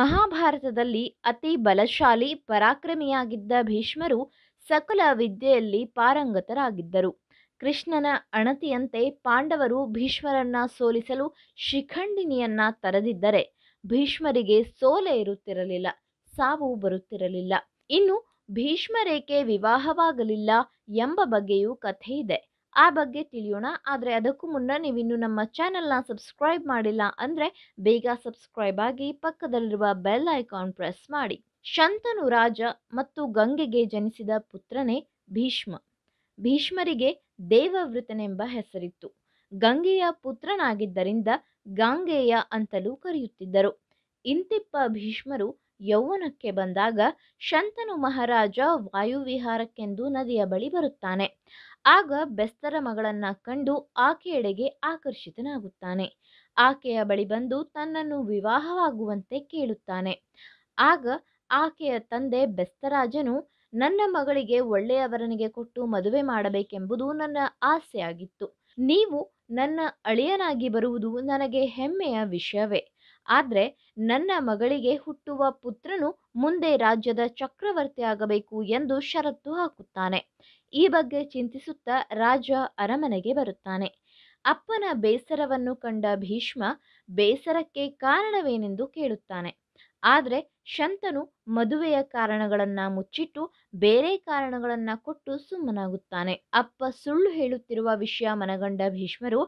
ಮಹಾಭಾರತದಲ್ಲಿ ಅತಿ ಬಲಶಾಲಿ ಪರಾಕ್ರಮಿಯಾಗಿದ್ದ ಭೀಷ್ಮರು ಸಕಲ ವಿದ್ಯೆಯಲ್ಲಿ ಪಾರಂಗತರಾಗಿದ್ದರು ಕೃಷ್ಣನ ಅಣತಿಯಂತೆ ಪಾಂಡವರು ಭೀಷ್ಮರನ್ನ ಸೋಲಿಸಲು ಶಿಖಂಡಿನಿಯನ್ನ ತರದಿದ್ದರೆ ಭೀಷ್ಮರಿಗೆ ಸೋಲೆ ಇರುತ್ತಿರಲಿಲ್ಲ ಸಾವು ಬರುತ್ತಿರಲಿಲ್ಲ ಇನ್ನು ಭೀಷ್ಮರೇಕೆ ವಿವಾಹವಾಗಲಿಲ್ಲ ಎಂಬ ಬಗ್ಗೆಯೂ ಕಥೆ ಇದೆ ಆ ಬಗ್ಗೆ ತಿಳಿಯೋಣ ಆದರೆ ಅದಕ್ಕೂ ಮುನ್ನ ನೀವಿನ್ನು ನಮ್ಮ ಚಾನೆಲ್ನ ಸಬ್ಸ್ಕ್ರೈಬ್ ಮಾಡಿಲ್ಲ ಅಂದರೆ ಬೇಗ ಸಬ್ಸ್ಕ್ರೈಬ್ ಆಗಿ ಪಕ್ಕದಲ್ಲಿರುವ ಬೆಲ್ ಐಕಾನ್ ಪ್ರೆಸ್ ಮಾಡಿ ಶಂತನು ರಾಜ ಮತ್ತು ಗಂಗೆಗೆ ಜನಿಸಿದ ಪುತ್ರನೇ ಭೀಷ್ಮ ಭೀಷ್ಮರಿಗೆ ದೇವವೃತನೆಂಬ ಹೆಸರಿತ್ತು ಗಂಗೆಯ ಪುತ್ರನಾಗಿದ್ದರಿಂದ ಗಾಂಗೆಯ ಅಂತಲೂ ಕರೆಯುತ್ತಿದ್ದರು ಇಂತಿಪ್ಪ ಭೀಷ್ಮರು ಯೌವನಕ್ಕೆ ಬಂದಾಗ ಶಂತನು ಮಹಾರಾಜ ವಾಯುವಿಹಾರಕ್ಕೆಂದು ನದಿಯ ಬಳಿ ಬರುತ್ತಾನೆ ಆಗ ಬೆಸ್ತರ ಮಗಳನ್ನ ಕಂಡು ಆಕೆಯೆಡೆಗೆ ಆಕರ್ಷಿತನಾಗುತ್ತಾನೆ ಆಕೆಯ ಬಳಿ ಬಂದು ತನ್ನನ್ನು ವಿವಾಹವಾಗುವಂತೆ ಕೇಳುತ್ತಾನೆ ಆಗ ಆಕೆಯ ತಂದೆ ಬೆಸ್ತರಾಜನು ನನ್ನ ಮಗಳಿಗೆ ಒಳ್ಳೆಯವರನಿಗೆ ಕೊಟ್ಟು ಮದುವೆ ಮಾಡಬೇಕೆಂಬುದು ನನ್ನ ಆಸೆಯಾಗಿತ್ತು ನೀವು ನನ್ನ ಅಳಿಯನಾಗಿ ಬರುವುದು ನನಗೆ ಹೆಮ್ಮೆಯ ವಿಷಯವೇ ಆದರೆ ನನ್ನ ಮಗಳಿಗೆ ಹುಟ್ಟುವ ಪುತ್ರನು ಮುಂದೆ ರಾಜ್ಯದ ಚಕ್ರವರ್ತಿಯಾಗಬೇಕು ಎಂದು ಷರತ್ತು ಹಾಕುತ್ತಾನೆ ಈ ಬಗ್ಗೆ ಚಿಂತಿಸುತ್ತಾ ರಾಜ ಅರಮನೆಗೆ ಬರುತ್ತಾನೆ ಅಪ್ಪನ ಬೇಸರವನ್ನು ಕಂಡ ಭೀಷ್ಮ ಬೇಸರಕ್ಕೆ ಕಾರಣವೇನೆಂದು ಕೇಳುತ್ತಾನೆ ಆದರೆ ಶಂತನು ಮದುವೆಯ ಕಾರಣಗಳನ್ನು ಮುಚ್ಚಿಟ್ಟು ಬೇರೆ ಕಾರಣಗಳನ್ನು ಕೊಟ್ಟು ಸುಮ್ಮನಾಗುತ್ತಾನೆ ಅಪ್ಪ ಸುಳ್ಳು ಹೇಳುತ್ತಿರುವ ವಿಷಯ ಮನಗಂಡ ಭೀಷ್ಮರು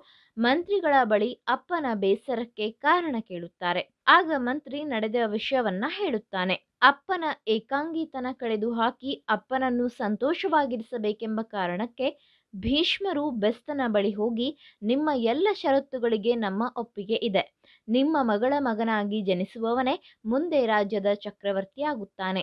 ಮಂತ್ರಿಗಳ ಬಳಿ ಅಪ್ಪನ ಬೇಸರಕ್ಕೆ ಕಾರಣ ಕೇಳುತ್ತಾರೆ ಆಗ ಮಂತ್ರಿ ನಡೆದ ವಿಷಯವನ್ನ ಹೇಳುತ್ತಾನೆ ಅಪ್ಪನ ಏಕಾಂಗಿತನ ಕಳೆದು ಹಾಕಿ ಅಪ್ಪನನ್ನು ಸಂತೋಷವಾಗಿರಿಸಬೇಕೆಂಬ ಕಾರಣಕ್ಕೆ ಭೀಷ್ಮರು ಬೆಸ್ತನ ಬಳಿ ಹೋಗಿ ನಿಮ್ಮ ಎಲ್ಲ ಷರತ್ತುಗಳಿಗೆ ನಮ್ಮ ಒಪ್ಪಿಗೆ ಇದೆ ನಿಮ್ಮ ಮಗಳ ಮಗನಾಗಿ ಜನಿಸುವವನೇ ಮುಂದೆ ರಾಜ್ಯದ ಚಕ್ರವರ್ತಿಯಾಗುತ್ತಾನೆ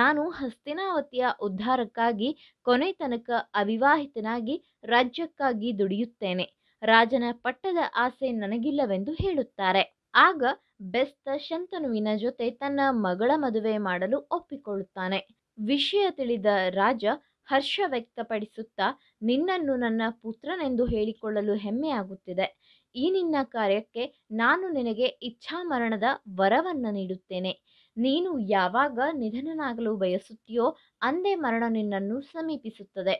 ನಾನು ಹಸ್ತಿನಾವತಿಯ ಉದ್ಧಾರಕ್ಕಾಗಿ ಕೊನೆ ತನಕ ಅವಿವಾಹಿತನಾಗಿ ರಾಜ್ಯಕ್ಕಾಗಿ ದುಡಿಯುತ್ತೇನೆ ರಾಜನ ಪಟ್ಟದ ಆಸೆ ನನಗಿಲ್ಲವೆಂದು ಹೇಳುತ್ತಾರೆ ಆಗ ಬೆಸ್ತ ಶಂತನುವಿನ ಜೊತೆ ತನ್ನ ಮಗಳ ಮದುವೆ ಮಾಡಲು ಒಪ್ಪಿಕೊಳ್ಳುತ್ತಾನೆ ವಿಷಯ ತಿಳಿದ ರಾಜ ಹರ್ಷ ವ್ಯಕ್ತಪಡಿಸುತ್ತಾ ನಿನ್ನನ್ನು ನನ್ನ ಪುತ್ರನೆಂದು ಹೇಳಿಕೊಳ್ಳಲು ಹೆಮ್ಮೆಯಾಗುತ್ತಿದೆ ಈ ನಿನ್ನ ಕಾರ್ಯಕ್ಕೆ ನಾನು ನಿನಗೆ ಇಚ್ಛಾ ಮರಣದ ವರವನ್ನು ನೀಡುತ್ತೇನೆ ನೀನು ಯಾವಾಗ ನಿಧನನಾಗಲು ಬಯಸುತ್ತೀಯೋ ಅಂದೇ ಮರಣ ನಿನ್ನನ್ನು ಸಮೀಪಿಸುತ್ತದೆ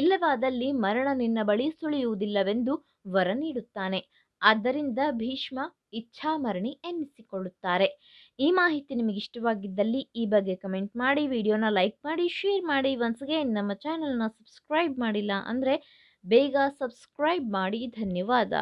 ಇಲ್ಲವಾದಲ್ಲಿ ಮರಣ ನಿನ್ನ ಬಳಿ ಸುಳಿಯುವುದಿಲ್ಲವೆಂದು ವರ ನೀಡುತ್ತಾನೆ ಆದ್ದರಿಂದ ಭೀಷ್ಮ ಇಚ್ಛಾಮರಣಿ ಎನ್ನಿಸಿಕೊಳ್ಳುತ್ತಾರೆ ಈ ಮಾಹಿತಿ ನಿಮಗೆ ಇಷ್ಟವಾಗಿದ್ದಲ್ಲಿ ಈ ಬಗ್ಗೆ ಕಮೆಂಟ್ ಮಾಡಿ ವಿಡಿಯೋನ ಲೈಕ್ ಮಾಡಿ ಶೇರ್ ಮಾಡಿ ಒನ್ಸ್ ಅಗೇನ್ ನಮ್ಮ ಚಾನಲ್ನ ಸಬ್ಸ್ಕ್ರೈಬ್ ಮಾಡಿಲ್ಲ ಅಂದರೆ ಬೇಗ ಸಬ್ಸ್ಕ್ರೈಬ್ ಮಾಡಿ ಧನ್ಯವಾದ